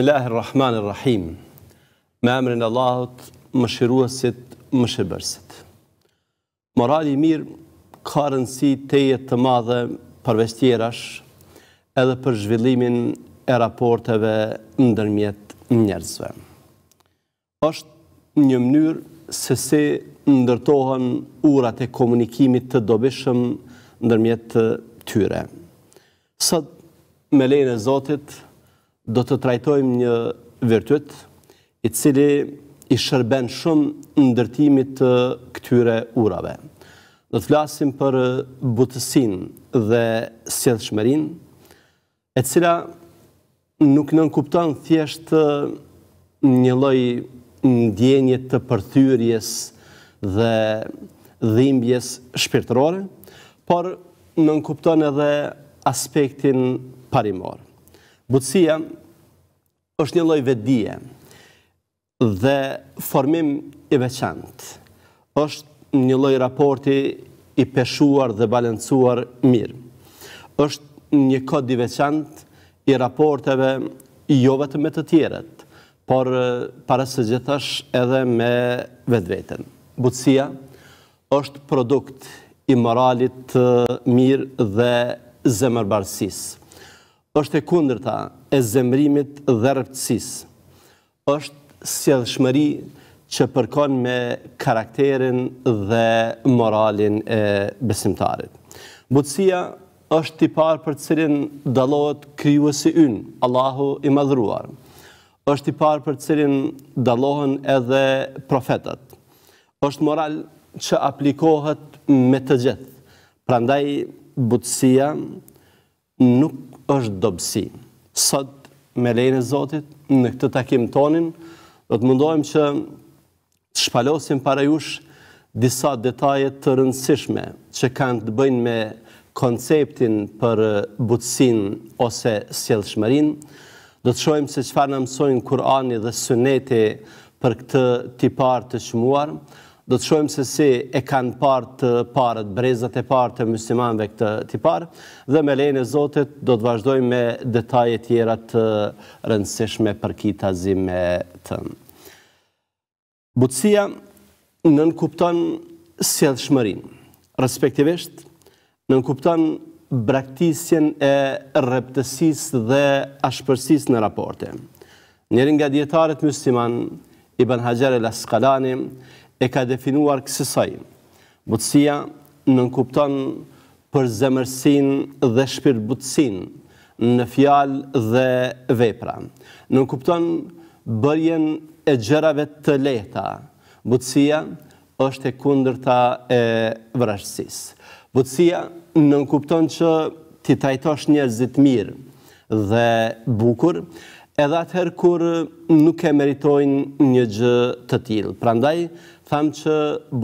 Bismillahirrahmanirrahim. Me emrin Allahut, mëshiruesit, mëshirbërësit. Morali i mirë ka rëndësi teje të madhe përveç tjerash, edhe për zhvillimin e raporteve ndërmjet njerëzve. Është një mënyrë se si ndërtohen urat e komunikimit të dobishëm ndërmjet të tyre. Sot me lejnë e Zotit, do të trajtojmë një virtut i cili i shërben shumë ndërtimit të këtyre urave. Do të flasim për butësin dhe sjedhshmerin, e cila nuk nënkuptan thjesht një loj ndjenje të përthyrjes dhe dhimbjes shpirtërore, por nënkuptan edhe aspektin parimor. Butësia është një loj vedije dhe formim i veçant. është një loj raporti i peshuar dhe balancuar mirë. është një kod i veçant i raporteve jo vetëm me të tjeret, por para së gjithash edhe me vetë Butësia është produkt i moralit mirë dhe zemërbarsisë është e kundrëta e zemrimit dhe rëpëtsis. është si që përkon me karakterin dhe moralin e besimtarit. Butësia është i parë për cilin dalohet kryuësi ynë, Allahu i madhruar. është i parë për cilin dalohen edhe profetat. është moral që aplikohet me të gjithë. Pra ndaj, butësia nuk është dobësi. Sot me lejen e Zotit në këtë takim tonin do të mundohem që të shpalosim para jush disa detaje të rëndësishme që kanë të bëjnë me konceptin për butësinë ose sjellshmërinë. Do të shohim se çfarë në mësojnë Kurani dhe Suneti për këtë tipar të çmuar do të shojmë se si e kanë partë parët, brezat e partë të muslimanve këtë të parë, dhe me lejnë e zotit do të vazhdojmë me detaje tjera të rëndësishme për ki të azime të Butësia në nënkupton si respektivisht në nënkupton braktisjen e reptësis dhe ashpërsis në raporte. Njerën nga djetarët musliman, Iban Hajar e Laskalani, e ka definuar kësësaj. Butësia nënkupton për zemërsin dhe shpirë butësin në fjalë dhe vepra. Nënkupton bërjen e gjërave të leta. Butësia është e kundërta e vrashësis. Butësia nënkupton që ti tajtosh njerëzit mirë dhe bukur, edhe atëherë kur nuk e meritojnë një gjë të tjilë. Prandaj, thamë që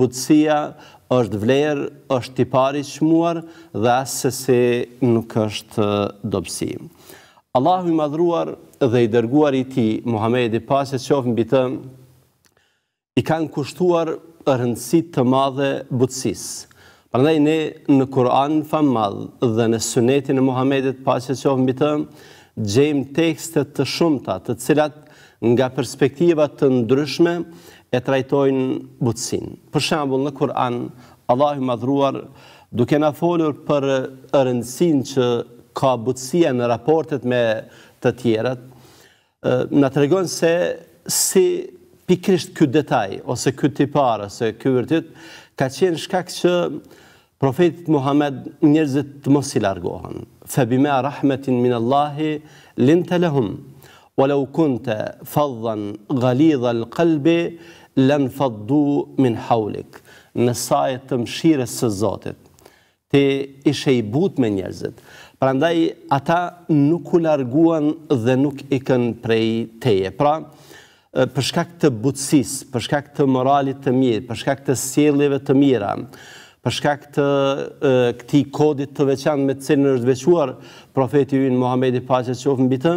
butësia është vlerë, është tipari shmuar dhe asëse se nuk është dopsi. Allahu i madhruar dhe i dërguar i ti, Muhammedi, pasë e qofën bitë, i kanë kushtuar rëndësit të madhe butësisë. Përndaj ne në Kur'an famë madhë dhe në sunetin e Muhammedit pasë e mbi të gjejmë tekstet të shumëta të cilat nga perspektivat të ndryshme, e trajtojnë butësin. Për shambull në Kur'an, Allah i madhruar duke na folur për rëndësin që ka butësia në raportet me të tjerët, në të regonë se si pikrisht këtë detaj, ose këtë parë, ose këtë vërtit, ka qenë shkak që profetit Muhammed njerëzit të mos i largohen. Febime a rahmetin min Allahi, lintë e lehum, wa lau kunte fadhan galidha lë kalbi, lën faddu min haulik në sajet të mshirës së Zotit ti ishe i but me njerëzit prandaj ata nuk u larguan dhe nuk i kën prej teje pra për shkak të butësisë për shkak të moralit të mirë për shkak të sjelljeve të mira për shkak të këtij kodit të veçantë me të cilën është veçuar profeti ynë Muhamedi paqja qof mbi të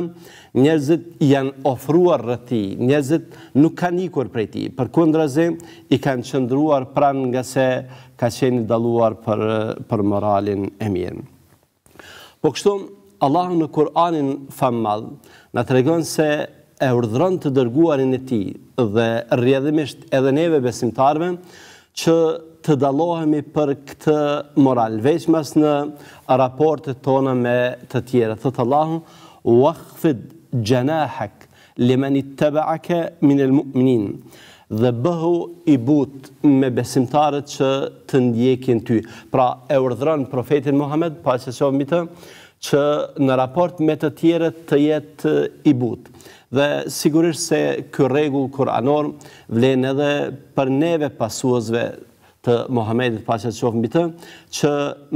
njerëzit janë ofruar rëti, njerëzit nuk kanë ikur për ti, për kundrazi i kanë qëndruar pran nga se ka qeni daluar për moralin e mirë. Po kështu, Allah në Kur'anin famal në të regon se e urdhron të dërguarin e ti dhe rrjedhimisht edhe neve besimtarve që të dalohemi për këtë moral, veçmas në raportet tona me të tjera. Thëtë Allahum, uakhfid gjenahek li të bëake minë mu'minin dhe bëhu i but me besimtarët që të ndjekin ty. Pra e urdhëran profetin Muhammed, pa që që omitë, që në raport me të tjere të jetë i but. Dhe sigurisht se kërë regull kërë anor vlen edhe për neve pasuazve të Muhammedit, pa që që omitë, që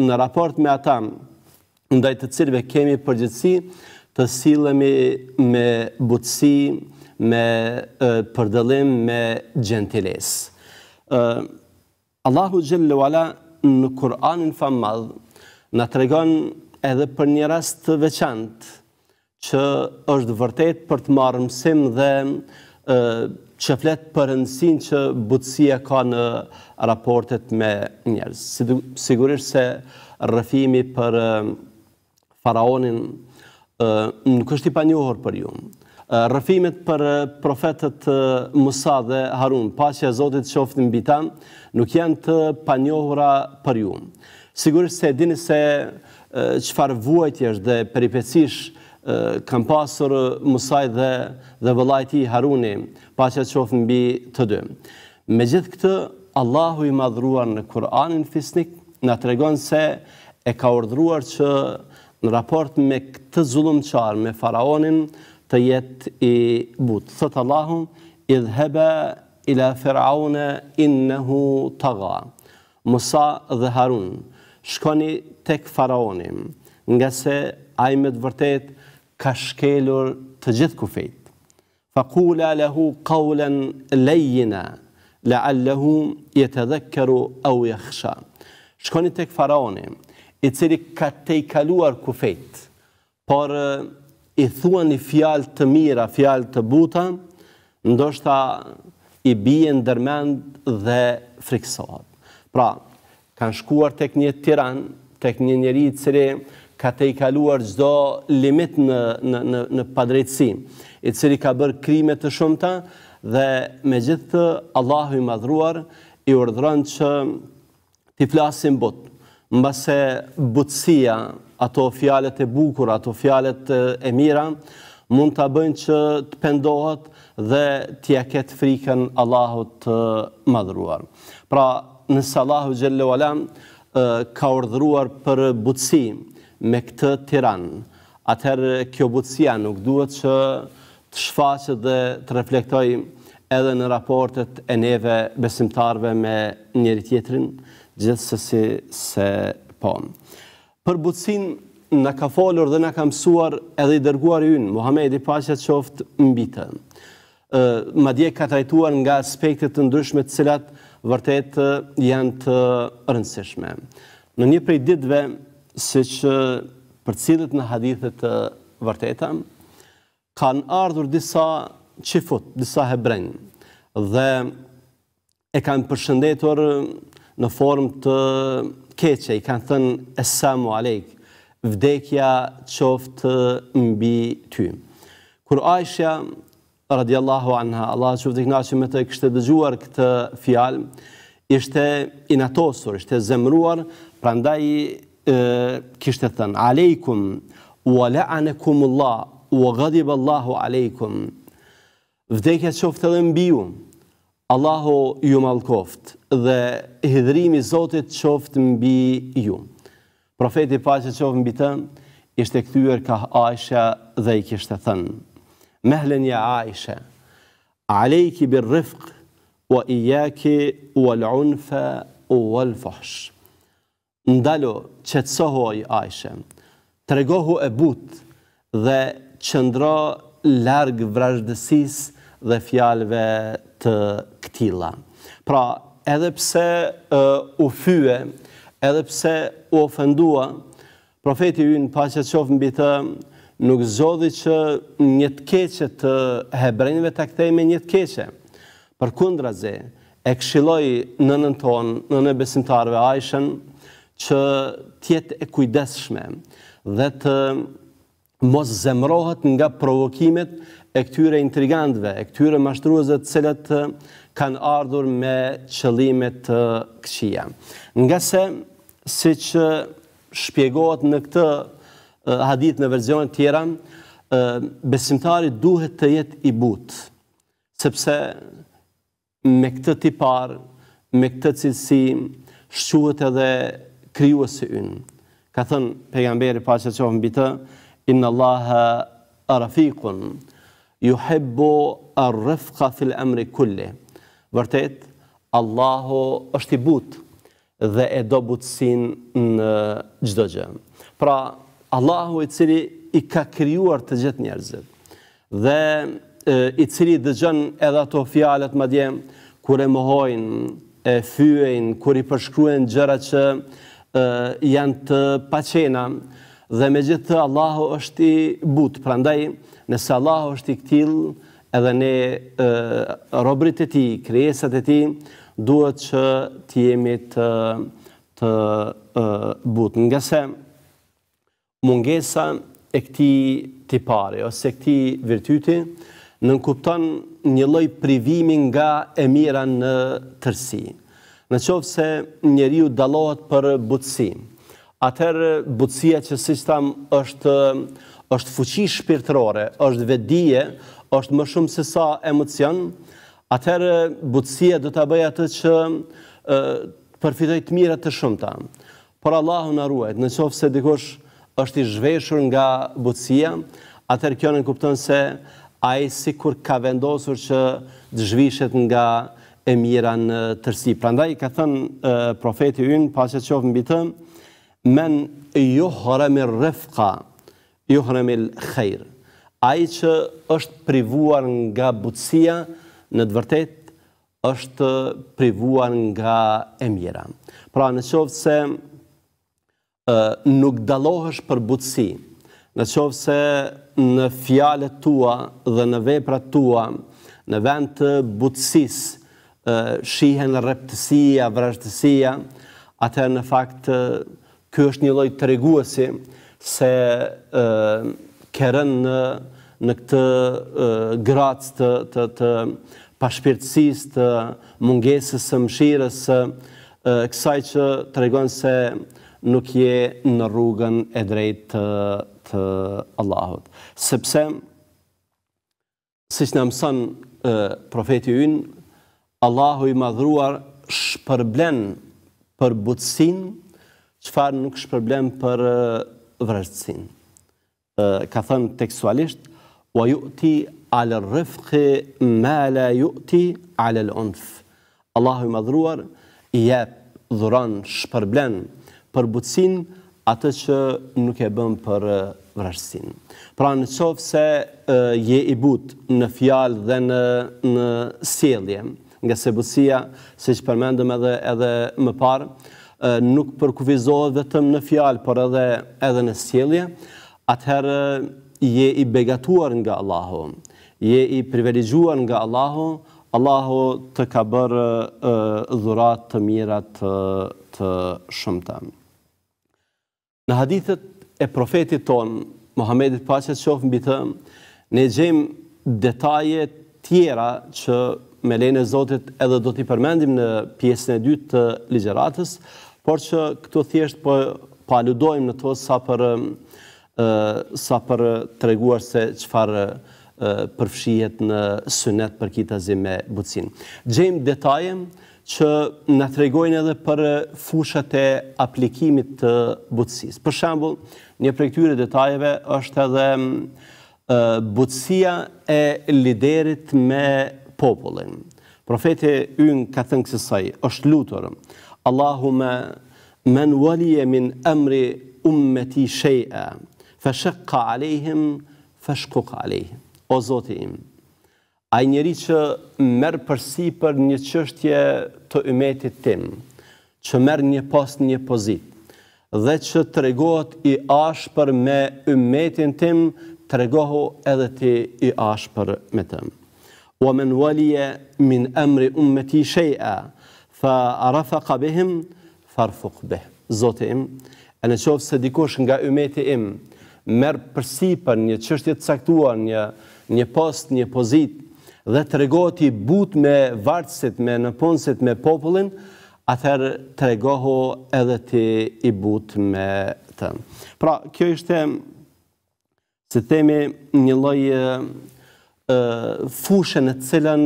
në raport me ata, ndaj të cilve kemi përgjithsi, të silemi me butësi, me përdëlim, me gjentiles. Allahu Gjellu Ala në Kur'anin fa madhë, në tregon edhe për një rast të veçant, që është vërtet për të marë mësim dhe që fletë për nësin që butësia ka në raportet me njerës. Sigurisht se rëfimi për faraonin, Nuk është i panjohur për ju. Rëfimet për profetet Musa dhe Harun, pa që e zotit qoftë në bitan, nuk janë të panjohura për ju. Sigurisht se dini se qëfar vuajtë dhe peripecish kam pasur Musa dhe vëllajti Haruni, pa që e qoftë të dy. Me gjithë këtë, Allahu i madhruar në Kur'anin fisnik, në tregon se e ka ordruar që në raport me këtë zulum qarë me faraonin të jet i butë. Thëtë Allahu, idhebe ila fir'aune innehu taga, Musa dhe Harun, shkoni tek faraonim, nga se ajmet vërtet ka shkelur të gjithë kufejt. Fakula lehu kaulen lejjina, le allahu jetë edhe këru au jekësha. Shkoni tek faraonim, i cili ka te i kaluar kufet, por i thua një fjal të mira, fjal të buta, ndoshta i bje në dërmend dhe friksohet. Pra, kanë shkuar tek një tiran, tek një njeri i cili ka te i kaluar gjdo limit në, në, në, në padrejtësi, i cili ka bërë krimet të shumëta, dhe me gjithë të Allahu i madhruar, i urdhërën që t'i flasin botë, mba se butësia, ato fjalet e bukur, ato fjalet e mira, mund të bëjnë që të pendohet dhe t'ja ketë frikën Allahut të madhruar. Pra, nësë Allahut Gjellu Alam ka ordhruar për butësi me këtë tiran, atëherë kjo butësia nuk duhet që të shfaqët dhe të reflektoj edhe në raportet e neve besimtarve me njëri tjetrinë, gjithsesi se po. Për butësin në ka folur dhe në ka mësuar edhe i dërguar yn, Muhamedi Pasha qoftë mbitën. Ma dje ka trajtuar nga aspektet të ndryshme të cilat vërtet janë të rëndësishme. Në një prej ditve, si që për cilët në hadithet të vërteta, kanë ardhur disa qifut, disa hebrenjë, dhe e kanë përshëndetur në formë të keqe, i kanë thënë esamu alejk, vdekja qoftë mbi ty. Kur Aisha, radiallahu anha, Allah që vdeknaqim me të kështë dëgjuar këtë fjalë, ishte inatosur, ishte zemruar, pra ndaj kështë të thënë, alejkum, u alaanekum Allah, u agadib Allahu alejkum, vdekja qoftë edhe mbi ju, Allahu ju malkoftë, dhe hidrimi Zotit qoftë mbi ju. Profeti pa që qoftë mbi të, ishte këthyër ka Aisha dhe i kishtë të thënë. Mehlen ja Aisha, alejki bir rifq, wa i jaki, u alunfe, u alfosh. Ndalo, që të sohoj Aisha, të regohu e but dhe qëndro largë vrajshdësis dhe fjalve të këtila. Pra, edhe pse u fyë, edhe pse u ofendua, profeti ju në që qofë mbi të nuk zodhi që një të të hebrejnëve të këtej me një të keqe. Për kundra ze, e këshiloj në nën tonë, në në besimtarve ajshën, që tjetë e kujdeshme dhe të mos zemrohet nga provokimet e këtyre intrigandve, e këtyre mashtruazet cilët kanë ardhur me qëllimet të këqia. Nga se, si që shpjegohet në këtë hadit në verzionet tjera, besimtari duhet të jetë i butë, sepse me këtë tipar, me këtë cilësi, shquhet edhe kryuës i unë. Ka thënë pegamberi pa që qofën bitë, inë Allahë arafikun, ju hebbo arrefka fil emri kulli, Vërtet, Allahu është i butë dhe e do butësin në gjdo gjë. Pra, Allahu i cili i ka kryuar të gjithë njerëzit dhe e, i cili dëgjën edhe ato fjalet më djemë, kur e mëhojnë, e fyëjnë, kur i përshkruen gjëra që e, janë të pacena, dhe me gjithë të Allahu është i butë, pra ndaj, nëse Allahu është i këtilë, edhe ne robrit e ti, krejesat e ti, duhet që të jemi të, të butë. Nga se mungesa e këti tipare, ose këti virtyti, nënkupton një loj privimi nga e mira në tërsi. Në qovë se njeri ju dalohet për butësi. Atërë butësia që si shtam është, është fuqi shpirtrore, është vedije, është më shumë se sa emocion, atëherë butësia dhe të bëjë atë që përfitoj të mire të shumë ta. Por Allah unë arruajt, në qofë se dikush është i zhveshur nga butësia, atëherë kjo në kuptën se a i si kur ka vendosur që të zhvishet nga e mira në tërsi. Pra ndaj, i ka thënë profeti unë, pa që të qofë në bitëm, men ju hërëmi rëfka, ju lëkhejrë a i që është privuar nga butësia, në të vërtet, është privuar nga emjera. Pra në qovë se nuk dalohësh për butësi, në qovë se në fjale tua dhe në vepra tua, në vend të butësis, shihen reptësia, vrashtësia, atë në faktë, kjo është një lojtë të reguasi, se kërën në, në këtë gratës të, të, të pashpirtësis, të mungesës, së mshirës, së, kësaj që të regonë se nuk je në rrugën e drejtë të, Allahot. Sepse, si që në mësën profeti ynë, Allahu i madhruar shpërblen për butësin, qëfar nuk shpërblen për uh, ka thënë tekstualisht, wa ju ti alë rëfëkë, ma la ju ti alë lë unëfë. Allahu i madhruar, i jep, dhuran, shpërblen, për butësin, atë që nuk e bëm për vrashësin. Pra në qovë se je i butë në fjalë dhe në, në sielje, nga se butësia, se që përmendëm edhe, edhe më parë, nuk përkuvizohet vetëm në fjalë, por edhe, edhe në sielje, atëherë je i begatuar nga Allahu, je i privilegjuar nga Allahu, Allahu të ka bërë dhurat të mirat të, të shumëta. Në hadithet e profetit ton, Muhammedit Pashat Shof në bitë, ne gjem detaje tjera që me lejnë e Zotit edhe do t'i përmendim në pjesën e dytë të ligjeratës, por që këtu thjesht për po, paludojmë po në to sa për sa për të reguar se qëfar përfshijet në sënet për kitazim me bucin. Gjejmë detajem që në të regojnë edhe për fushët e aplikimit të bucis. Për shambull, një për këtyre detajeve është edhe bucia e liderit me popullin. Profeti ynë ka thënë kësësaj, është lutur, Allahume, men walije min emri ummeti shejë Fëshëkka alejhim, fëshkuka alejhim. O Zotë im, a njeri që merë përsi për një qështje të ummetit tim, që merë një post një pozit, dhe që të regohet i ashpër me ummetin tim, të edhe ti i ashpër me tëm. O men min emri umme shay'a fa arafa kabihim, farfuk beh. Zotë im, e në se dikush nga ummeti im, merë përsi për një qështje të saktuar, një post, një pozit, dhe të regohet i but me vartësit, me nëponsit, me popullin, atër të regohu edhe ti i but me të. Pra, kjo ishte, se temi një lojë fushën e cilën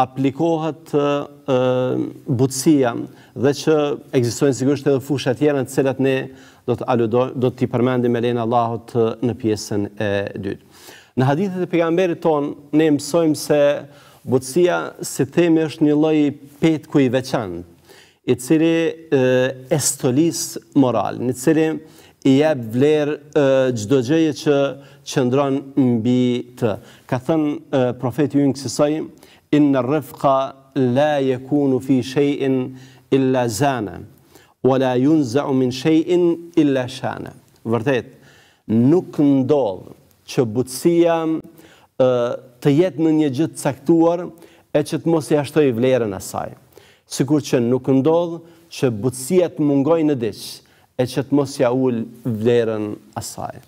aplikohet butësia dhe që egzistojnë sigurisht edhe fushë atjera të cilat ne do të aludo, do të përmendim me lenin Allahut në pjesën e dytë. Në hadithet e pejgamberit ton ne mësojmë se butësia si themi është një lloj petku i veçantë, i cili e stolis moral, në cili i jep vlerë çdo gjëje që qëndron mbi të. Ka thënë profeti ynë se sa inna rifqa la yakunu fi shay'in illa zana wala yunza'u min shay'in illa shana. Vërtet, nuk ndodh që butësia ë të jetë në një gjë të caktuar e që të mos i ashtoj vlerën asaj. Sikur që nuk ndodh që butësia të mungojë në diç e që të mos ia ul vlerën asaj.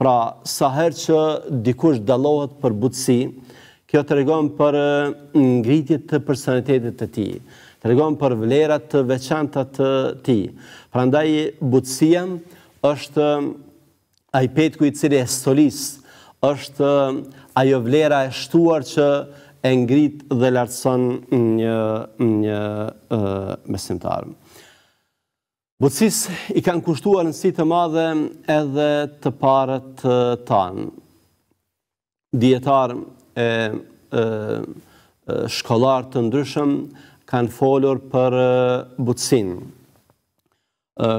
Pra, sa herë që dikush dallohet për butësi, Kjo të regon për ngritjet të personitetit të ti, të regon për vlerat të veçantat të ti. Pra ndaj, butësia është ajpet ku i cili e stolis, është ajo vlera e shtuar që e ngrit dhe lartëson një, një mesimtarë. Butësis i kanë kushtuar në si të madhe edhe të parët tanë. Djetarë, e shkollar të ndryshëm kanë folur për butësin.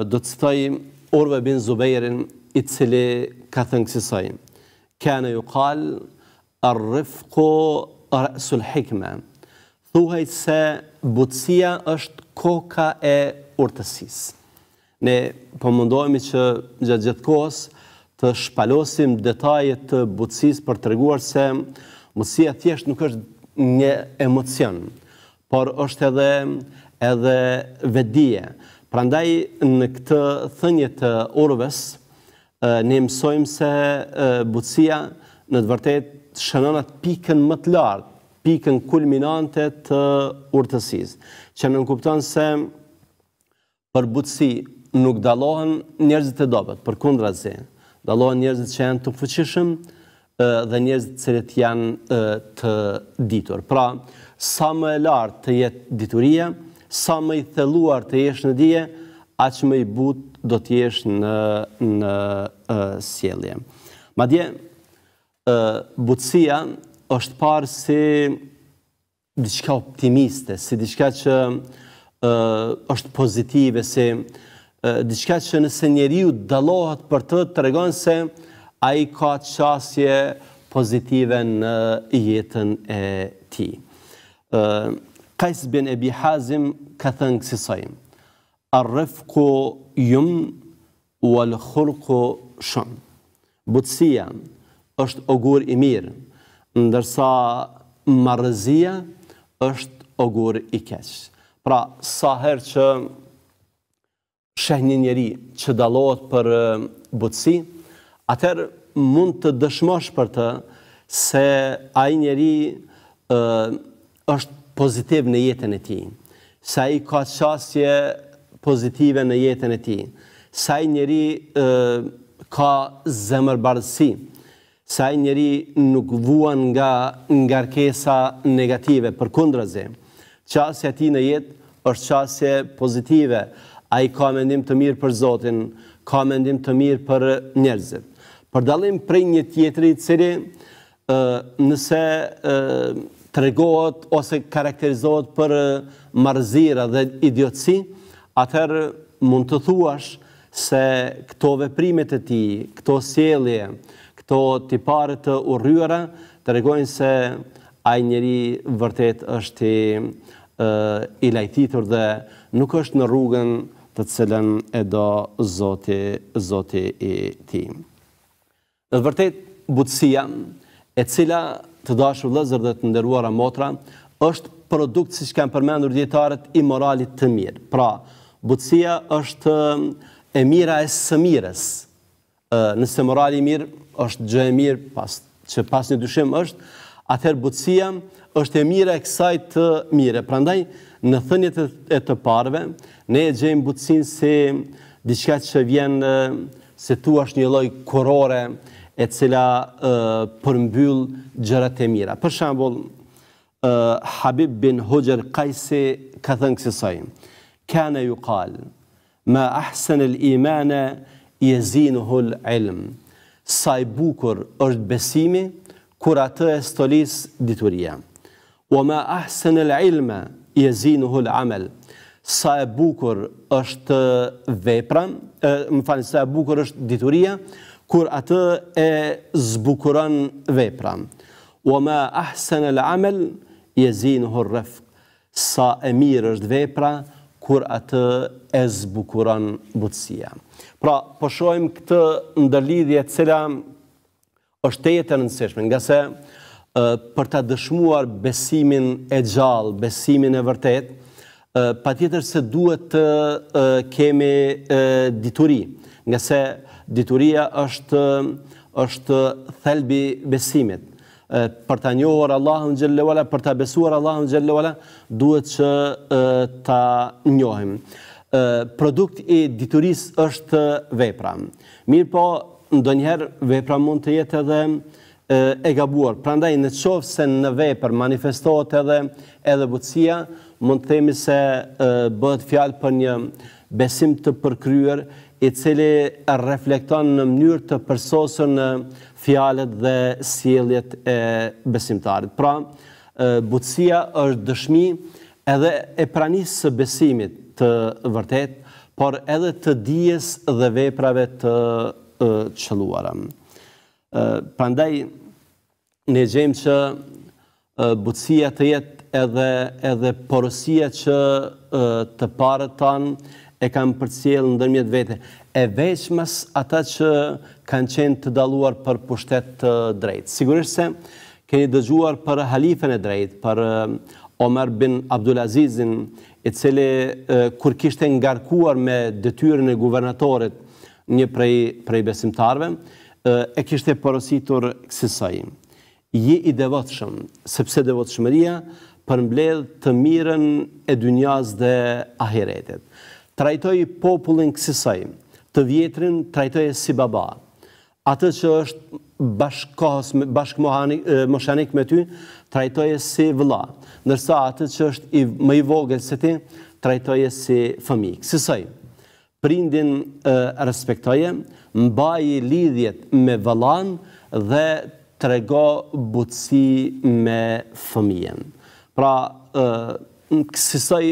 Do të stëj urve bin Zubejrin i cili ka thënë kësisaj. Kene ju kal, arrifko rësul hikme. Thuhaj se butësia është koka e urtësis. Ne përmëndojmi po që gjatë gjithë kohës të shpalosim detajet të butësis për të reguar se Butësia thjesht nuk është një emocion, por është edhe edhe Pra Prandaj në këtë thënie të Orves, ne mësojmë se butësia në të vërtetë shënonat pikën më të lartë, pikën kulminante të urtësisë. Që nënkupton se për butësi nuk dallohen njerëzit e dobët, përkundrazi, dallohen njerëzit që janë të fuqishëm dhe njerëzit cilët janë të ditur. Pra, sa më e lartë të jetë diturie, sa më i theluar të jesh në dije, a që më i butë do të jesh në sielje. Ma dje, butësia është parë si diçka optimiste, si diçka që është pozitive, si diçka që nëse njeri ju dalohat për të të regonë se a i ka qasje pozitive në jetën e ti. Kajs bin e bihazim, ka thënë kësi arrefku jumë, u alëkhurku shumë. Butësia është ogur i mirë, ndërsa marëzia është ogur i keqë. Pra, sa herë që shëhni njeri që dalot për butësi, atëherë mund të dëshmosh për të se ai njeri ë është pozitiv në jetën e tij, se ai ka qasje pozitive në jetën e tij, se ai njeri ë ka zemër bardhësi, se ai njeri nuk vuan nga ngarkesa negative, përkundrazi. Çështja e tij në jetë është qasje pozitive. Ai ka mendim të mirë për Zotin, ka mendim të mirë për njerëzit përdalim prej një tjetëri cili nëse të regohet ose karakterizohet për marzira dhe idiotësi, atër mund të thuash se këto veprimet e ti, këto sielje, këto tipare të urryra, të regohen se ajë njëri vërtet është i lajtitur dhe nuk është në rrugën të cilën e do zoti i ti. Në të vërtet, butësia, e cila të dashur lëzër dhe të ndërruara motra, është produkt si që kanë përmendur djetarët i moralit të mirë. Pra, butësia është e mira e së mirës. Nëse morali mirë është gjë e mirë, pas, që pas një dyshim është, atëherë butësia është e mira e kësaj të mire. Pra ndaj, në thënjët e të parve, ne e gjejmë butësin se diçka që vjen se tu është një loj kurore, e cila përmbyll gjërat e mira. Për shembull, Habib bin Hoxher Kajsi ka thënë sajnë, si ju kalë, ma ahsen al-iman yazinuhu al-ilm." saj bukur është besimi kur atë e stolis dituria. Wa ma ahsen al-ilma yazinuhu al-amal. Sa e bukur është vepra, më falni, sa e bukur është dituria, kur atë e zbukuron veprën. Wa ma ahsana al-amal yazinuhu ar-rifq. Sa e mirë është vepra kur atë e zbukuron butësia. Pra, po shohim këtë ndërlidhje e cila është e jetë rëndësishme, nga se për të dëshmuar besimin e gjallë, besimin e vërtet, pa tjetër se duhet të kemi dituri, nga se dituria është është thelbi besimit. Për ta njohur Allahun xhallahu ala, për ta besuar Allahun xhallahu ala, duhet që ta njohim. Produkt i dituris është vepra. Mirë po, ndonjëherë vepra mund të jetë edhe e gabuar. Prandaj në qoftë se në vepër manifestohet edhe edhe butësia, mund të themi se bëhet fjalë për një besim të përkryer i cili reflekton në mënyrë të përsosën në fjalet dhe sieljet e besimtarit. Pra, butësia është dëshmi edhe e pranisë së besimit të vërtet, por edhe të dijes dhe veprave të qëluara. Prandaj, ne gjemë që butësia të jetë edhe porosia që të parët tanë e kanë përcjel në dërmjet vete, e veç mas ata që kanë qenë të daluar për pushtet të drejt. Sigurisht se keni dëgjuar për halifën e drejt, për eh, Omar bin Abdulazizin, i cili eh, kur kishtë e ngarkuar me detyrën e guvernatorit një prej besimtarve, eh, e kishtë e përositur kësisaj. Je i devotëshëm, sepse devotëshëmëria përmbledh të mirën e dynjaz dhe ahiretet trajtoj popullin kësisaj, të vjetrin trajtoj e si baba, atë që është moshanik me ty, trajtoj e si vla, nërsa atë që është më i vogël se ti, trajtoj e si fëmi. Kësisaj, prindin respektoje, mbaj i lidhjet me vëlan dhe të rego buci me fëmijen. Pra, në kësisaj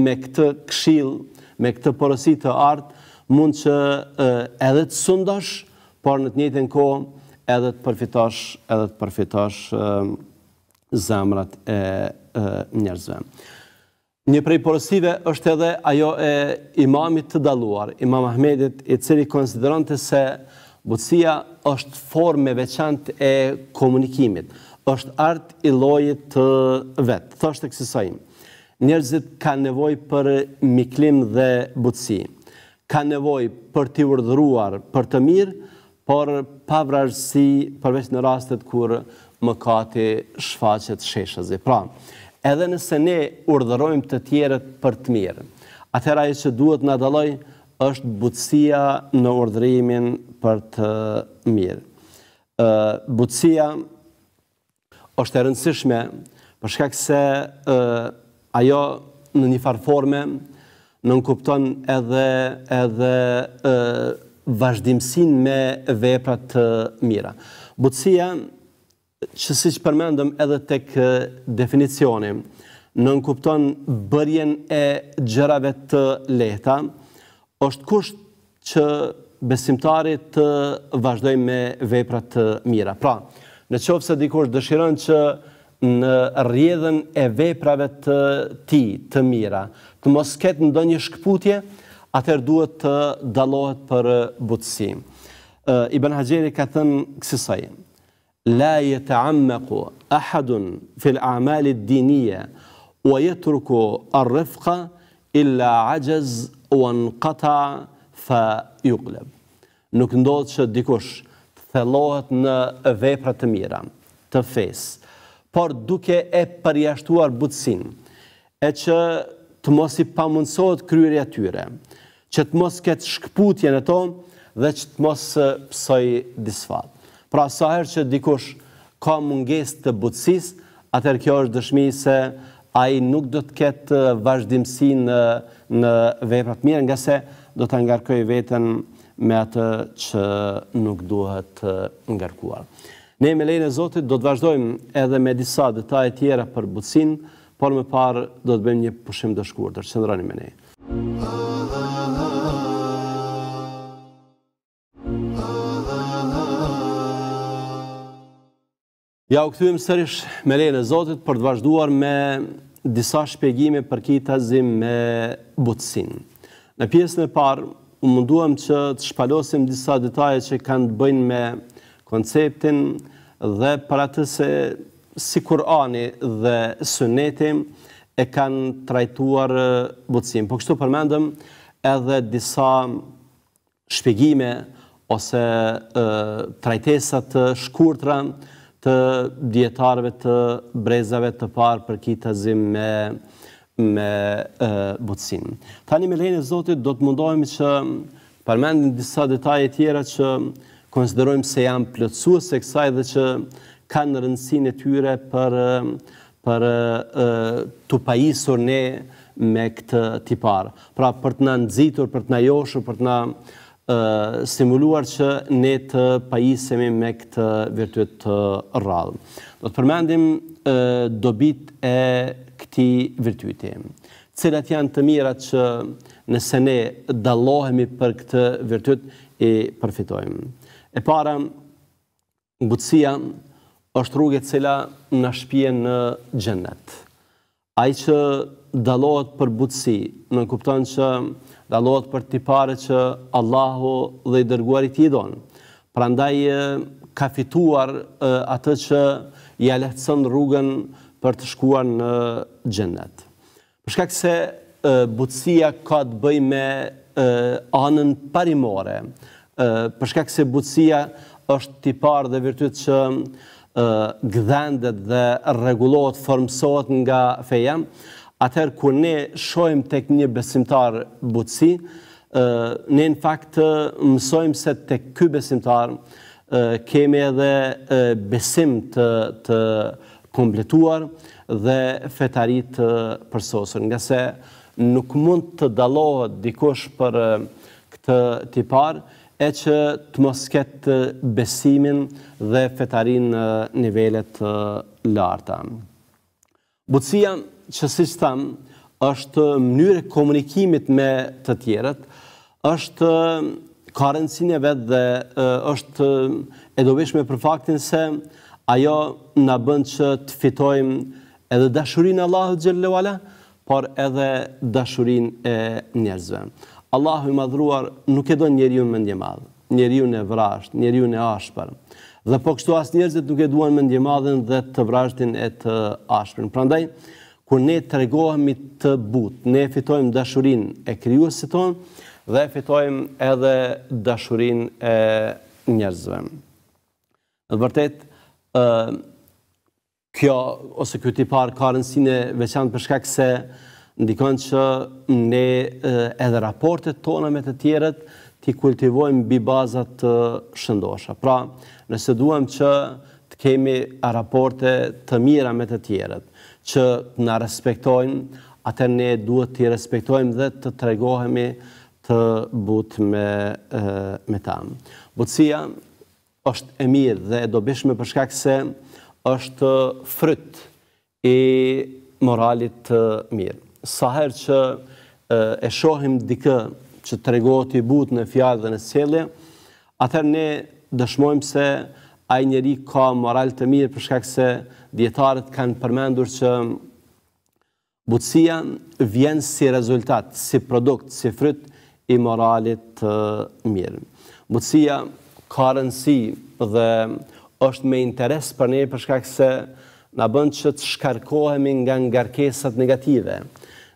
me këtë këshil me këtë porosi të artë mund që edhe të sundosh, por në të njëtën kohë edhe të përfitosh, edhe të përfitosh zemrat e njerëzve. Një prej porosive është edhe ajo e imamit të daluar, imam Ahmedit i cili konsideronte se butësia është forme veçant e komunikimit, është artë i lojit të vetë, thështë e kësisajnë njerëzit ka nevoj për miklim dhe butësi. Ka nevoj për t'i urdhruar për të mirë, por pa përveç në rastet kur më kati shfaqet sheshës. Pra, edhe nëse ne urdhërojmë të tjeret për të mirë, atëra e që duhet në daloj është butësia në urdhërimin për të mirë. Butësia është e rëndësishme përshkak se ajo në një farforme në nënkupton edhe edhe vazhdimësin me veprat të mira. Butësia, që si që përmendëm edhe tek definicioni, në nënkupton bërjen e gjërave të leta, është kusht që besimtarit të vazhdoj me veprat të mira. Pra, në qovë se dikush dëshiron që në rjedhen e veprave të ti, të mira, të mos ketë në do një shkëputje, atër duhet të dalohet për butësi. Ibn Hajeri ka thënë kësisaj, La jetë ammeku ahadun fil amalit dinie, u jetë jetur arrefka, illa ajez u anë kata fa juklebë. Nuk ndodhë që dikush të thelohet në veprat të mira, të fesë, por duke e përjashtuar butësin, e që të mos i pamunësot e tyre, që të mos ketë shkëputje në tonë dhe që të mos pësoj disfat. Pra, sa herë që dikush ka munges të butësis, atër kjo është dëshmi se a i nuk do të ketë vazhdimësi në, në vejprat mirë, nga se do të ngarkoj vetën me atë që nuk duhet të ngarkuar. Ne me lejnë e Zotit do të vazhdojmë edhe me disa detaje tjera për butësin, por me parë do të bëjmë një pushim të shkurë, të me ne. Ja u këtujmë sërish me lejnë e Zotit për të vazhduar me disa shpegime për kitazim me butësin. Në pjesën e parë, u munduam që të shpalosim disa detaje që kanë të bëjnë me konceptin dhe për atë se si Kurani dhe Suneti e kanë trajtuar butësim. Po kështu përmendëm edhe disa shpjegime ose trajtesat të shkurtra të djetarëve të brezave të parë për ki të me me butësin. Tani me lejnë e Zotit, do të mundohemi që përmendin disa detajet tjera që konsiderojmë se janë plëtsuës e kësaj dhe që kanë rëndësin e tyre për të pajisur ne me këtë tipar. Pra për të na nëzitur, për të na joshur, për të na simuluar që ne të pajisemi me këtë virtuit të rralë. Do të përmendim dobit e këti virtuiti. Cilat janë të mirat që nëse ne dalohemi për këtë virtuit i përfitojmë. E para, butësia është rrugë e cila në shpje në gjennet. Ai që dalohet për butësi, në kupton që dalohet për tipare që Allahu dhe i dërguarit i donë. Pra ndaj ka fituar atë që i alehtësën rrugën për të shkuar në gjennet. Përshka se butësia ka të bëj me anën parimore, përshka këse butësia është tipar dhe virtyt që gëdhendet dhe regulot, formësot nga feja, atëherë ku ne shojmë tek një besimtar butësi, ne në faktë mësojmë se tek ky besimtar kemi edhe besim të të kompletuar dhe fetarit të përsosur. Nga se nuk mund të dalohet dikush për këtë tipar, e që të mos ketë besimin dhe fetarin në nivellet larta. Butësia që si që thamë, është mënyrë komunikimit me të tjerët, është karenësin e vetë dhe është edovishme për faktin se ajo në bënd që të fitojmë edhe dashurin e Allahët Gjellewala, por edhe dashurin e njerëzve. Allahu i madhruar nuk e do njeriu në mendje madhë, njeriu në vrasht, njeriu në ashpër. Dhe po kështu as njerëzit nuk e duan mendje madhën dhe të vrashtin e të ashpërn. Prandaj, kur ne të regohemi të but, ne e fitojmë dashurin e krijuesit ton dhe e fitojmë edhe dashurin e njerëzve. Në vërtet, kjo ose kjo tipar ka rënsine për shkak se ndikon që ne edhe raportet tona me të tjerët t'i kultivojmë bi bazat të shëndosha. Pra, nëse duham që të kemi raporte të mira me të tjerët, që të në respektojmë, atër ne duhet t'i respektojmë dhe të tregohemi të but me, me tamë. Butësia është e mirë dhe do bishme përshkak se është fryt i moralit të mirë sa herë që e shohim dikë që të regohet i butë në fjallë dhe në sëllë, atër ne dëshmojmë se a i njeri ka moral të mirë përshkak se djetarët kanë përmendur që butësia vjenë si rezultat, si produkt, si fryt i moralit të mirë. Butësia ka rëndësi dhe është me interes për ne përshkak se në bënd që të shkarkohemi nga ngarkesat negative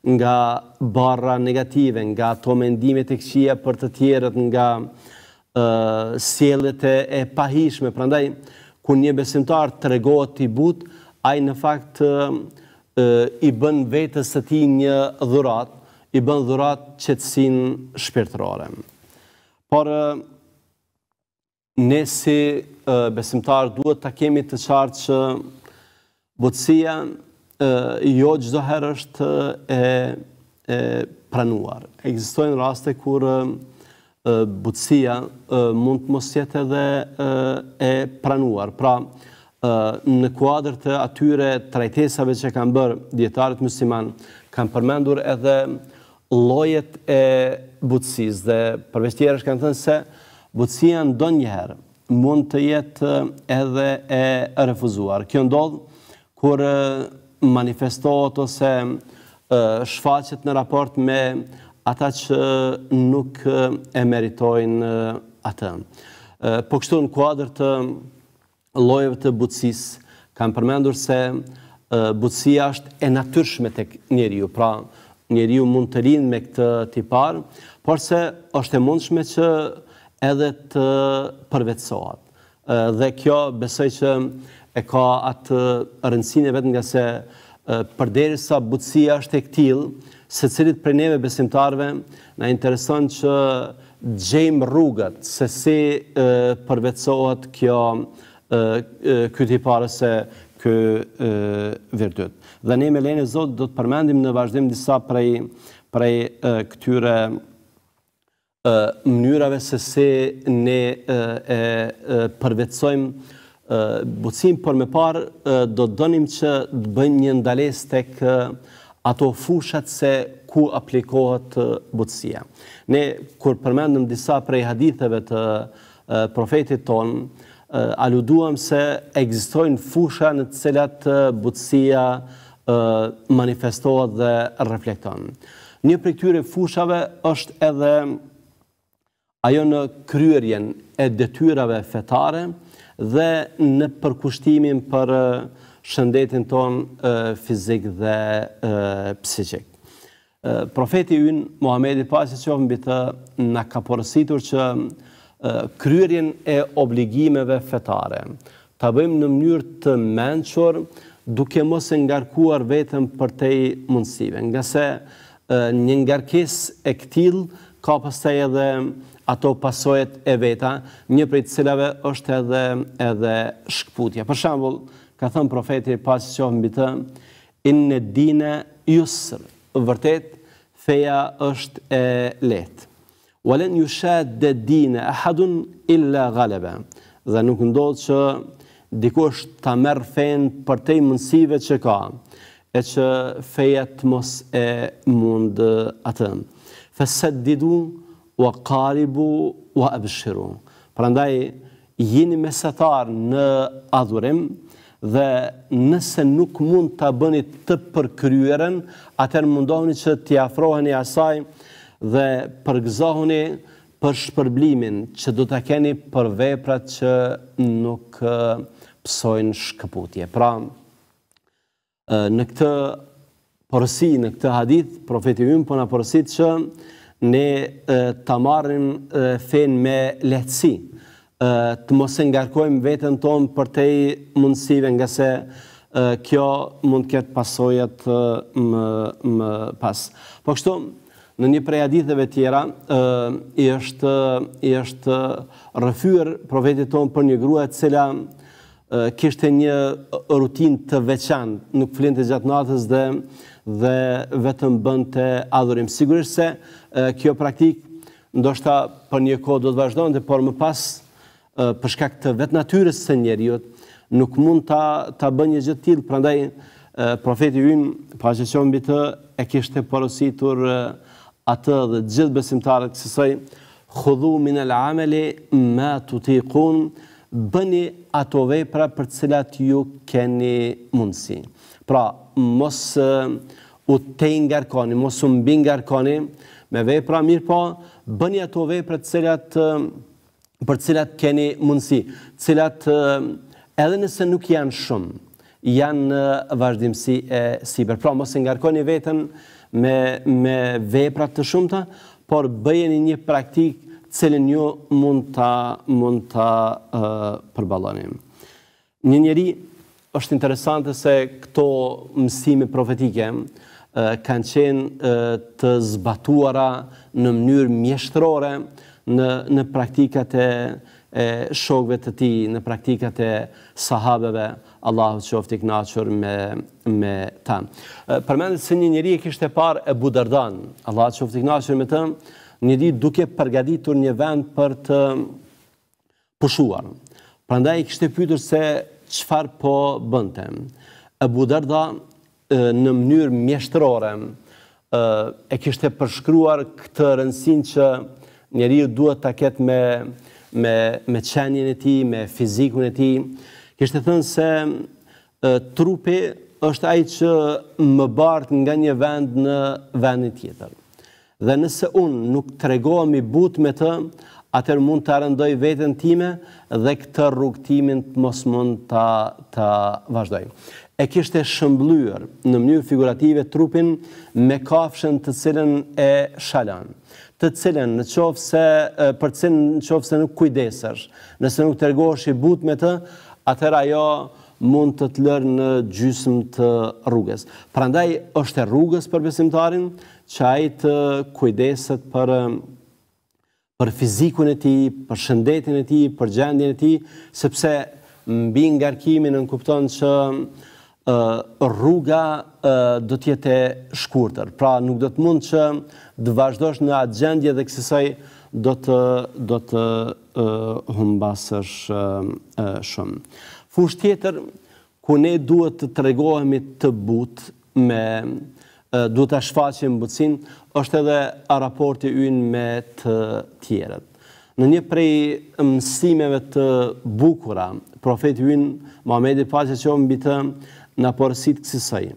nga barra negative, nga to mendime e këqia për të tjerët, nga sielet e pahishme. Pra ndaj, ku një besimtar të regohet të i but, a i në fakt i bën vetës të ti një dhurat, i bën dhurat qëtsin shpirtërore. Por, ne si besimtar duhet të kemi të qartë që butësia, jo gjithdo herë është e pranuar. Egzistojnë raste kur butësia mund të mos jetë edhe e pranuar. Pra, në kuadrë të atyre trajtesave që kanë bërë djetarit musiman, kanë përmendur edhe lojet e butësis dhe përveç është kanë thënë se butësia në do njëherë mund të jetë edhe e refuzuar. Kjo ndodhë kur manifestohet ose shfaqet në raport me ata që nuk e meritojnë atë. Po kështu në kuadrë të lojeve të butësis, kam përmendur se butësia është e natyrshme të njeri ju, pra njeri ju mund të rinë me këtë tipar, por se është e mundshme që edhe të përvecohat. Dhe kjo besoj që e ka atë rëndësin e vetë nga se përderi sa butësia është e këtilë, se cilit për neve besimtarve në intereson që gjejmë rrugët, se si përvecohet kjo këtë i parë se kë vërdyt. Dhe ne me lene zotë do të përmendim në vazhdim disa prej këtyre mënyrave se si ne përvecojmë bucim për me parë do të dënim që të bëjnë një ndales të kë ato fushat se ku aplikohet butësia. Ne, kur përmendëm disa prej haditheve të profetit tonë, aluduam se egzistojnë fusha në të cilat butësia manifestohet dhe reflekton. Një për këtyre fushave është edhe ajo në kryerjen e detyrave fetare, dhe në përkushtimin për shëndetin ton fizik dhe psikik. Profeti ynë, Mohamedi Pasi Qovën, bitë në ka përësitur që kryrin e obligimeve fetare. Ta bëjmë në mënyrë të menqër, duke mos e ngarkuar vetëm për te mundësive. Nga se një ngarkis e këtil, ka përstej edhe ato pasojet e veta, një prej të cilave është edhe, edhe shkputja. Për shambull, ka thënë profeti pas që ofë mbi të, inë në dine jusër, vërtet, feja është e letë. Walen yushad shetë dhe dine, e hadun illa galebe, dhe nuk ndodhë që dikush ta merr fen për të mundësive që ka, e që feja të mos e mundë atë. Fasaddidu didu, wa qaribu wa abshiru. Prandaj jeni mesatar në adhurim dhe nëse nuk mund ta bëni të përkryerën, atëherë mundohuni që t'i afroheni asaj dhe përgëzohuni për shpërblimin që do ta keni për veprat që nuk psojnë shkëputje. Pra, në këtë porosi, në këtë hadith, profeti ynë po na porosit që ne të marrim fen me lehtësi, të mos e ngarkojmë vetën tonë për te mundësive nga se kjo mund këtë pasojat më, më pas. Po kështu, në një prej aditëve tjera, i është, i është rëfyr provetit tonë për një grua cila kishte një rutin të veçan, nuk flinë të gjatë natës dhe, dhe vetëm bënd të adhurim. Sigurisht se kjo praktikë, ndoshta për një kohë do të vazhdojnë, por më pas për shkak të vetë natyres së jëtë, nuk mund ta, ta bë një gjithë tilë, prandaj profeti ynë, pa që qënë të e kishtë e porositur atë dhe gjithë besimtarët kësësoj, hudhu minë lë ameli me të të ikun, bëni ato pra për cilat ju keni mundësi. Pra, mos u te ingarkoni, mos u mbi mos me vepra mirë po bëni ato vepra të cilat për të cilat keni mundësi, të cilat edhe nëse nuk janë shumë, janë në vazhdimsi e sipër. Pra mos e ngarkoni veten me me vepra të shumta, por bëjeni një praktik të cilën ju mund ta mund ta uh, përballoni. Një njerëz është interesante se këto mësime profetike kanë qenë të zbatuara në mënyrë mjeshtrore në, në praktikat e e shokëve të tij në praktikat e sahabeve, Allahu që i kënaqur me me ta. Përmend se një njerëz i kishte parë e Budardan, Allahu që i kënaqur me të, një ditë duke përgatitur një vend për të pushuar. Prandaj kishte pyetur se çfarë po bënte. E Budarda në mënyrë mjeshtrore e kishte e përshkruar këtë rëndësin që njeri ju duhet të ketë me, me, me qenjen e ti, me fizikun e ti. kishte thënë se e, trupi është ai që më bartë nga një vend në vendin tjetër. Dhe nëse unë nuk të regohëm i but me të, atër mund të arëndoj vetën time dhe këtë rrugtimin të mos mund të, ta vazhdoj e kishte shëmblyer në mënyrë figurative trupin me kafshën të cilën e shalan të cilën në qofë se për cilën në qofë se nuk kujdesesh, nëse nuk tërgohesh i but me të, atër ajo mund të të lërë në gjysëm të rrugës. Prandaj është e rrugës për besimtarin, që a të kujdeset për, për fizikun e ti, për shëndetin e ti, për gjendin e ti, sepse mbi nga rkimin në kupton që uh, rruga do të jetë e shkurtër. Pra nuk do të mund që të vazhdosh në atë gjendje dhe kësaj do të do të humbasësh shumë. Fush tjetër ku ne duhet të tregohemi të, butë me do ta shfaqim butsin është edhe a raporti ynë me të tjerët. Në një prej mësimeve të bukura, profeti ynë Muhamedi paqja qof mbi të, në porësit saj.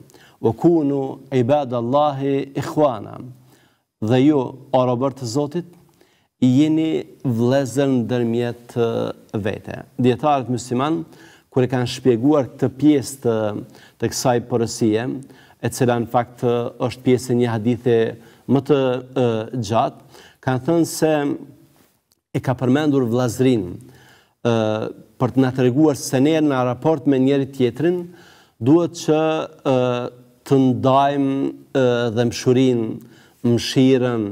O kunu e i bada Allahi i khuana, dhe ju, o Robert të Zotit, jeni vlezër në dërmjet vete. Djetarët musliman, kërë kanë shpjeguar të pjesë të, të kësaj porësie, e cila në fakt është pjesë e një hadithe më të e, gjatë, kanë thënë se e ka përmendur vlazrin për të në të reguar nërë në raport me njeri tjetrin, duhet që të ndajmë dhe mshurin, mshiren,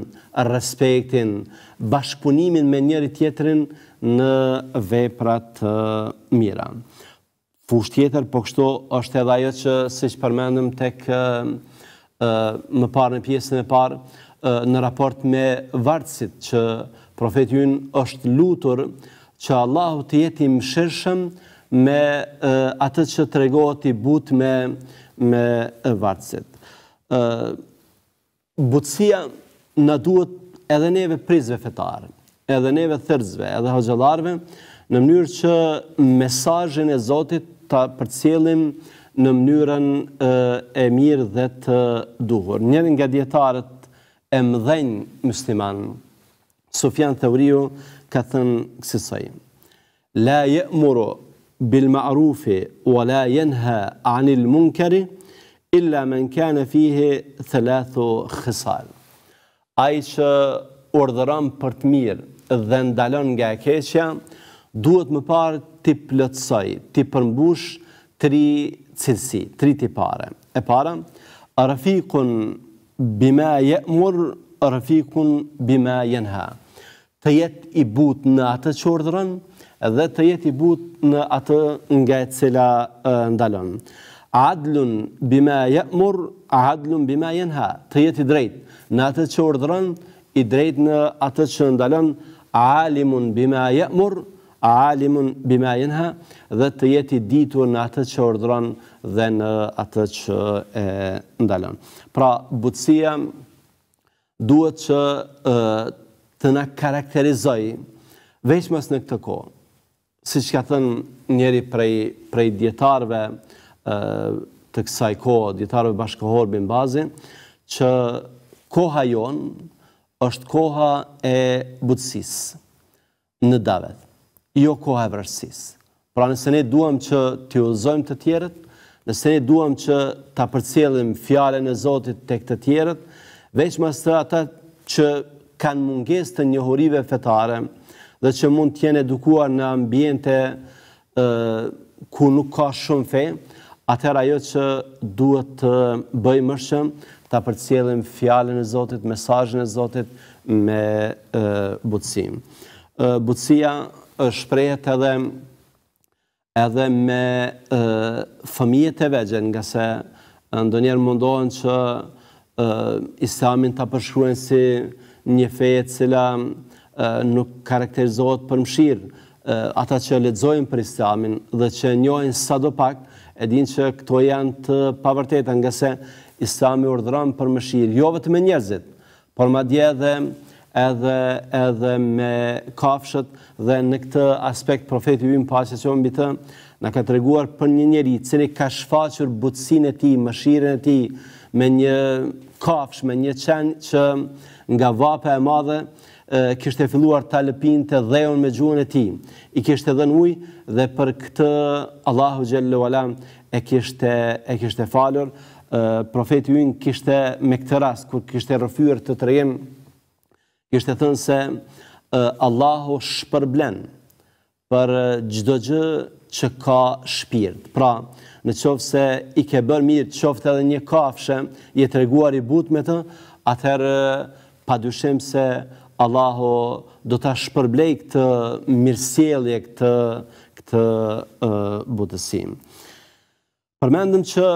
respektin, bashkëpunimin me njëri tjetërin në veprat mira. Fush tjetër, po kështu është edhe ajo që, si që përmendëm, tek më parë në pjesën e parë, në raport me vartësit që profetjën është lutur që Allahu të jeti mshirëshëm, me atët që të regohet i but me vartësit. Butësia në duhet edhe neve prizve fetare, edhe neve thërzve, edhe hoxalarve, në mënyrë që mesajin e Zotit të përcjelim në mënyrën e mirë dhe të duhur. Njërën nga djetarët e mëdhenjë musliman, Sufjan Theuriu, ka thënë kësisajim. La je muro bil ma'rufi wa la yanha 'anil munkari illa man kana fihi thalathu khisal ai që urdhëron për të mirë dhe ndalon nga e keqja duhet më parë ti plotësoj ti përmbush tri cilësi tri tipare e para rafiqun bima ya'mur rafiqun bima yanha të jetë i but në atë që dhe të jetë i but në atë nga e cila ndalon. Adlun bima ja mur, adlun bima jenha, të jetë i drejt në atë që urdhërën, i drejt në atë që ndalon, alimun bima ja mur, alimun bima jenha, dhe të jetë i ditur në atë që urdhërën dhe në atë që e, ndalon. Pra, butësia duhet që të në karakterizoj, veç në këtë kohë, si që ka thënë njeri prej, prej djetarve të kësaj kohë, djetarve bashkohor bëjmë bazin, që koha jonë është koha e butësis në davet, jo koha e vërësis. Pra nëse ne duham që të uzojmë të tjerët, nëse ne duham që të përcjelim fjale në Zotit të këtë tjerët, veç më së të atët që kanë munges të njohurive fetare, dhe që mund të jenë edukuar në ambiente ë ku nuk ka shumë fe, atëherë ajo që duhet të bëjmë është ta përcjellim fjalën e Zotit, mesazhin e Zotit me ë butësim. ë Butësia është shprehet edhe edhe me ë e vegjël, nga se ndonjëherë mundohen që ë Islamin ta përshkruajnë si një fe e cila nuk karakterizohet për mshirë ata që ledzojnë për islamin dhe që njojnë sa do pak, e din që këto janë të pavërtetën nga se islami urdhëram për mshirë, jo vetë me njerëzit, por ma dje dhe edhe edhe me kafshët dhe në këtë aspekt profeti ynë paqja qoftë mbi të na ka treguar për një njerëz i ka shfaqur butësin e tij, mëshirën e tij me një kafshë, me një qenë, që nga vapa e madhe kështë e filluar ta të dheon me gjuhën e ti, i kështë dhënë ujë uj dhe për këtë Allahu Gjellu Alam e kështë e falur, profeti ju në kështë me këtë rast kur kështë e të të kishte kështë e thënë se Allahu shpërblen për gjdo gjë që ka shpirt. Pra, në qofë se i ke bërë mirë, qofë të edhe një kafshë, i e të reguar i but me të, atëherë pa dyshem se Allahu do ta shpërblej këtë mirësjellje, këtë këtë uh, budësim. Përmendëm që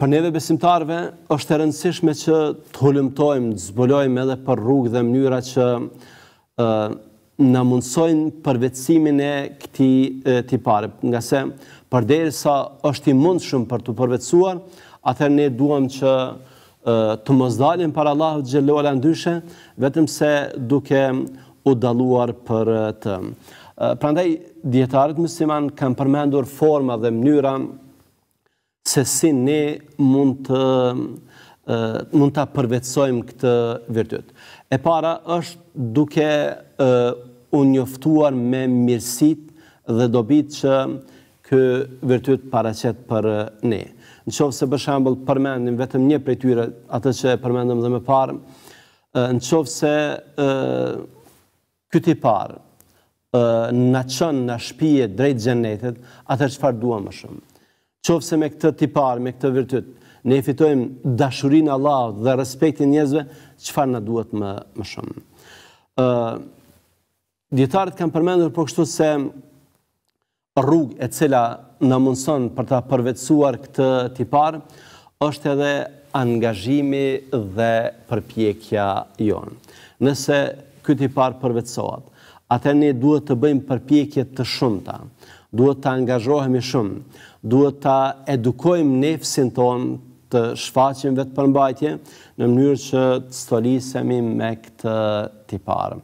për neve besimtarve është e rëndësishme që të hulumtojmë, të zbulojmë edhe për rrugë dhe mnyra që uh, në mundsojnë përvecimin e këti tipare. Nga se, përderi sa është i mundshëm për të përvecuar, atër ne duham që të mos dalin para Allahut xhelala ndyshe, vetëm se duke u dalluar për të. Prandaj dietarët musliman kanë përmendur forma dhe mënyra se si ne mund të mund ta përvetsojmë këtë virtyt. E para është duke u njoftuar me mirësitë dhe dobit që ky virtyt paraqet për ne në qovë se për shambull përmendim vetëm një prej tyre atë që përmendim dhe me parëm, në qovë se këti parë në qënë në shpije drejt gjennetet, atë që farë duha më shumë. Qovë se me këtë tiparë, me këtë vërtyt, ne e fitojmë dashurin Allah dhe respektin njëzve, që farë në duhet më, më shumë. Djetarët kanë përmendur për po kështu se rrugë e cila në mundëson për të përvecuar këtë tipar, është edhe angazhimi dhe përpjekja jonë. Nëse këtë tipar përvecuat, atër ne duhet të bëjmë përpjekje të shumëta, duhet të angazhohemi shumë, duhet të edukojmë nefësin tonë të shfaqim vetë përmbajtje në mënyrë që të stolisemi me këtë tiparë.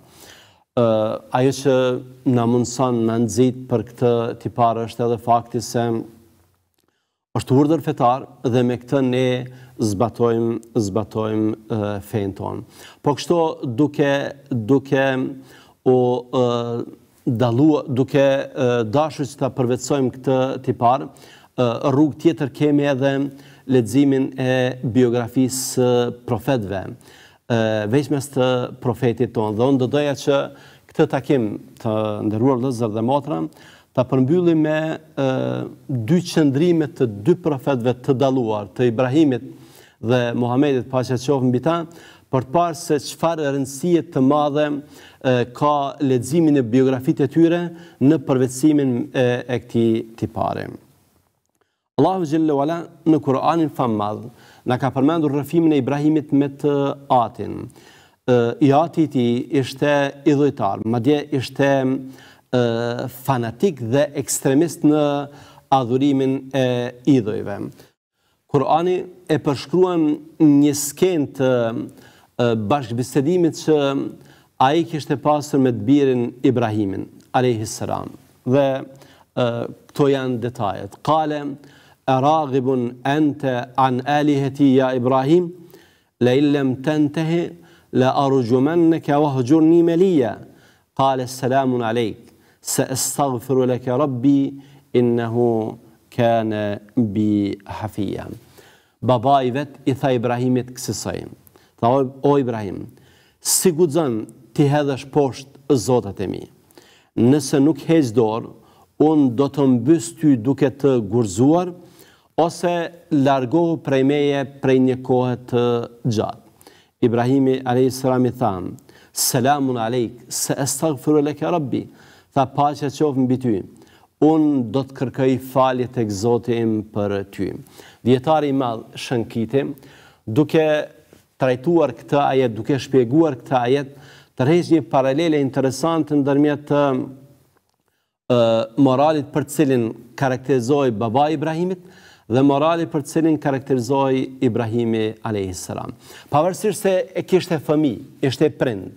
Ajo që në mundësën në nëzit për këtë tipar është edhe fakti se është urdër fetar dhe me këtë ne zbatojmë fejnë tonë. Po kështo duke duke o dalua, duke dashu që ta përvecojmë këtë tipar, rrugë tjetër kemi edhe ledzimin e biografisë profetve veç mes të profetit tonë. Dhe unë dodoja që këtë takim të ndërruar lëzër dhe motra, të përmbylli me dy qëndrimet të dy profetve të daluar, të Ibrahimit dhe Muhammedit pa që të qofën bita, për të parë se qëfar rëndësijet të madhe ka ledzimin e biografit e tyre në përvecimin e këti pare. Allahu Gjellewala në Kur'anin fan madhë, në ka përmendur rëfimin e Ibrahimit me të atin. I atit i ishte idhujtar, ma dje ishte fanatik dhe ekstremist në adhurimin e idhujve. Kurani e përshkruan një sken të bashkëbisedimit që a i kështë pasur me të birin Ibrahimin, a.s. Dhe këto janë detajet. Kale, e raghibun an aliheti ja Ibrahim, la illem tentehe, la arujumen neke wa hëgjur një melija, kale selamun alejk, se e staghfiru rabbi, innehu kana bi hafija. Baba i vet i tha Ibrahimit kësisaj, tha o Ibrahim, si këtë ti hedhësh poshtë zotat e mi, nëse nuk hecë dorë, unë do të mbës ty duke të gurzuarë, ose largohu prej meje prej një kohë të gjatë. Ibrahimi alayhis salam i "Selamun alejk, se astaghfiru lek rabbi." Tha paqja qof mbi ty. Un do të kërkoj falje tek Zoti im për ty. Djetari i madh Shankiti, duke trajtuar këtë ajet, duke shpjeguar këtë ajet, tërheq një paralele interesante ndërmjet të moralit për të cilin karakterizoi baba Ibrahimit, dhe morali për të cilin karakterizoi Ibrahimi alayhis salam. Pavarësisht se e kishte fëmijë, ishte prind.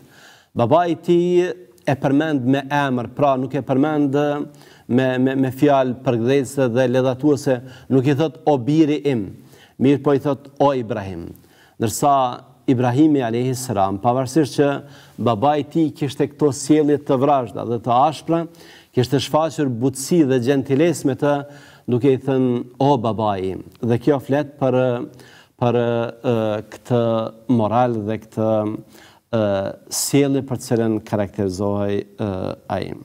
Babai i ti tij e përmend me emër, pra nuk e përmend me me me fjalë për dhe ledhatuese, nuk i thot o biri im, mirë po i thot o Ibrahim. Ndërsa Ibrahimi alayhis salam, pavarësisht që babai i ti tij kishte këto sjellje të vrazhta dhe të ashpra, kishte shfaqur butësi dhe gentilesme të duke i thënë o baba im. Dhe kjo fletë për, për këtë moral dhe këtë sjeli për cilën karakterizohaj a im.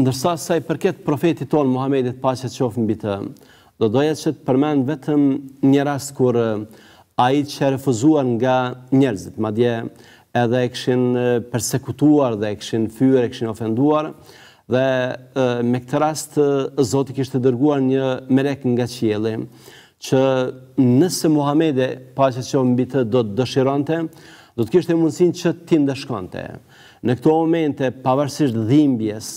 Ndërsa sa i përket profetit tonë Muhammedit pa që të qofë në bitë, do doja që të përmenë vetëm një rast kur a i që refuzuar nga njerëzit, ma dje edhe e këshin persekutuar dhe e këshin fyrë, e këshin ofenduar, e këshin ofenduar, dhe me këtë rast Zoti kishte dërguar një melek nga qielli që nëse Muhamedi paqja qoftë mbi të do të dëshironte, do të kishte mundsinë që ti ndeshkonte. Në këtë moment e pavarësisht dhimbjes,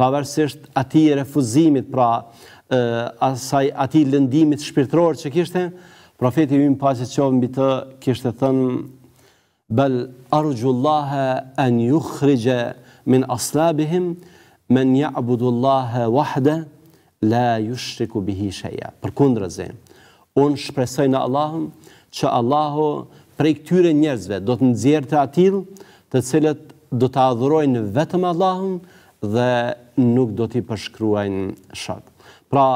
pavarësisht atij refuzimit pra e, asaj atij lëndimit shpirtëror që kishte, profeti i ynë paqja qoftë mbi të kishte thënë bel arjullaha an yukhrija min aslabihim men ja abudullaha wahda la yushriku bihi shay'a për kundrazë un shpresoj në Allahun që Allahu prej këtyre njerëzve do të nxjerrë të atill të cilët do të adhurojnë vetëm Allahun dhe nuk do t'i përshkruajnë shak. Pra,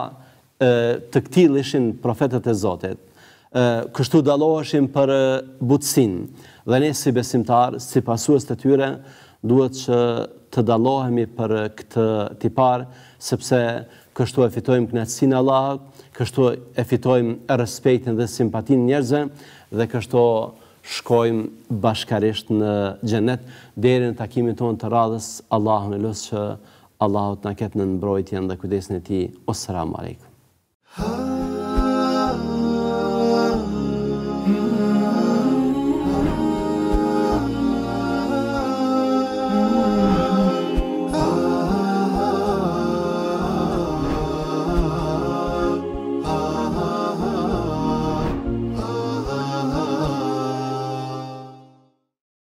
të këtil ishin profetët e Zotit. Kështu dalloheshin për butësin, Dhe ne si besimtar, si pasuës të tyre, duhet që të dalohemi për këtë tipar, sepse kështu e fitojmë kënaqësinë e Allahut, kështu e fitojmë respektin dhe simpatinë njerëzve dhe kështu shkojmë bashkërisht në xhenet deri në takimin tonë të radhës. Allahu ne lutë që Allahu në ketë në mbrojtjen dhe kujdesin e tij. Assalamu alaykum.